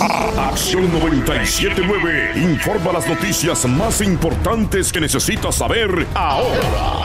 Acción 979 informa las noticias más importantes que necesitas saber ahora.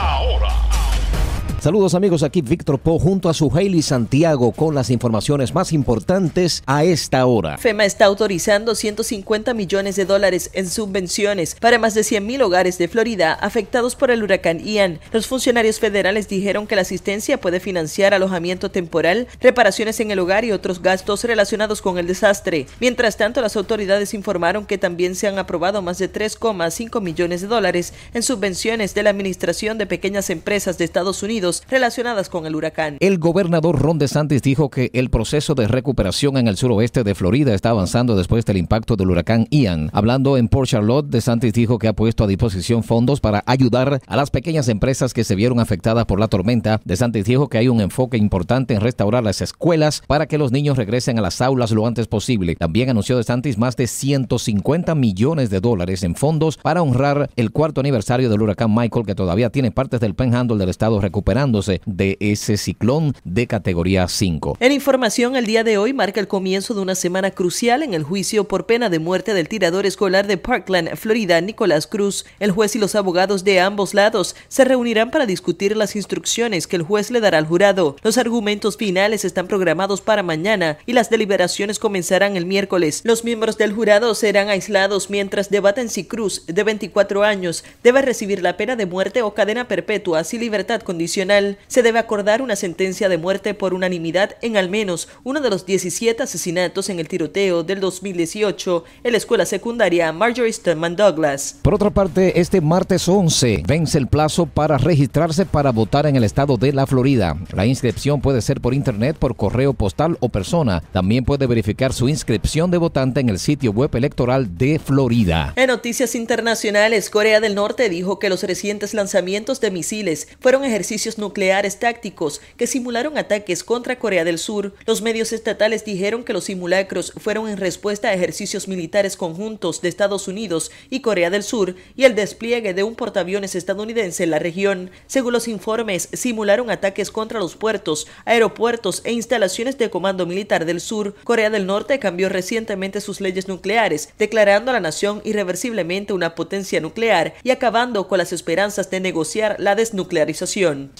Saludos amigos, aquí Víctor Po junto a su Hailey Santiago con las informaciones más importantes a esta hora. FEMA está autorizando 150 millones de dólares en subvenciones para más de 100 mil hogares de Florida afectados por el huracán Ian. Los funcionarios federales dijeron que la asistencia puede financiar alojamiento temporal, reparaciones en el hogar y otros gastos relacionados con el desastre. Mientras tanto, las autoridades informaron que también se han aprobado más de 3,5 millones de dólares en subvenciones de la Administración de Pequeñas Empresas de Estados Unidos relacionadas con el huracán. El gobernador Ron DeSantis dijo que el proceso de recuperación en el suroeste de Florida está avanzando después del impacto del huracán Ian. Hablando en Port Charlotte, DeSantis dijo que ha puesto a disposición fondos para ayudar a las pequeñas empresas que se vieron afectadas por la tormenta. DeSantis dijo que hay un enfoque importante en restaurar las escuelas para que los niños regresen a las aulas lo antes posible. También anunció DeSantis más de 150 millones de dólares en fondos para honrar el cuarto aniversario del huracán Michael que todavía tiene partes del penhandle del estado recuperando de ese ciclón de categoría 5. En información, el día de hoy marca el comienzo de una semana crucial en el juicio por pena de muerte del tirador escolar de Parkland, Florida, Nicolás Cruz. El juez y los abogados de ambos lados se reunirán para discutir las instrucciones que el juez le dará al jurado. Los argumentos finales están programados para mañana y las deliberaciones comenzarán el miércoles. Los miembros del jurado serán aislados mientras debaten si Cruz, de 24 años, debe recibir la pena de muerte o cadena perpetua, si libertad condicional se debe acordar una sentencia de muerte por unanimidad en al menos uno de los 17 asesinatos en el tiroteo del 2018 en la escuela secundaria Marjorie Stoneman Douglas. Por otra parte, este martes 11 vence el plazo para registrarse para votar en el estado de la Florida. La inscripción puede ser por internet, por correo postal o persona. También puede verificar su inscripción de votante en el sitio web electoral de Florida. En noticias internacionales, Corea del Norte dijo que los recientes lanzamientos de misiles fueron ejercicios nucleares tácticos que simularon ataques contra Corea del Sur. Los medios estatales dijeron que los simulacros fueron en respuesta a ejercicios militares conjuntos de Estados Unidos y Corea del Sur y el despliegue de un portaaviones estadounidense en la región. Según los informes, simularon ataques contra los puertos, aeropuertos e instalaciones de comando militar del sur. Corea del Norte cambió recientemente sus leyes nucleares, declarando a la nación irreversiblemente una potencia nuclear y acabando con las esperanzas de negociar la desnuclearización.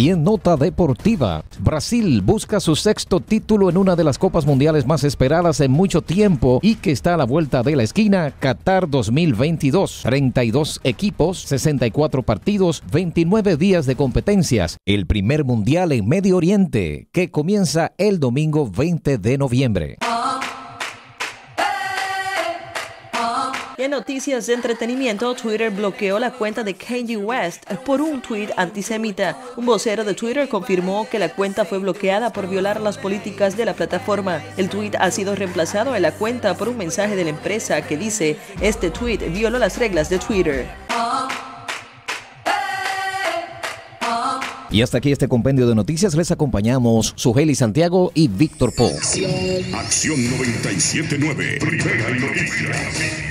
Y en nota deportiva, Brasil busca su sexto título en una de las copas mundiales más esperadas en mucho tiempo y que está a la vuelta de la esquina, Qatar 2022. 32 equipos, 64 partidos, 29 días de competencias. El primer mundial en Medio Oriente que comienza el domingo 20 de noviembre. en noticias de entretenimiento, Twitter bloqueó la cuenta de Kanye West por un tuit antisemita. Un vocero de Twitter confirmó que la cuenta fue bloqueada por violar las políticas de la plataforma. El tuit ha sido reemplazado en la cuenta por un mensaje de la empresa que dice, este tuit violó las reglas de Twitter. Y hasta aquí este compendio de noticias. Les acompañamos Sujeli Santiago y Víctor Po. Acción, Acción 97.9, primera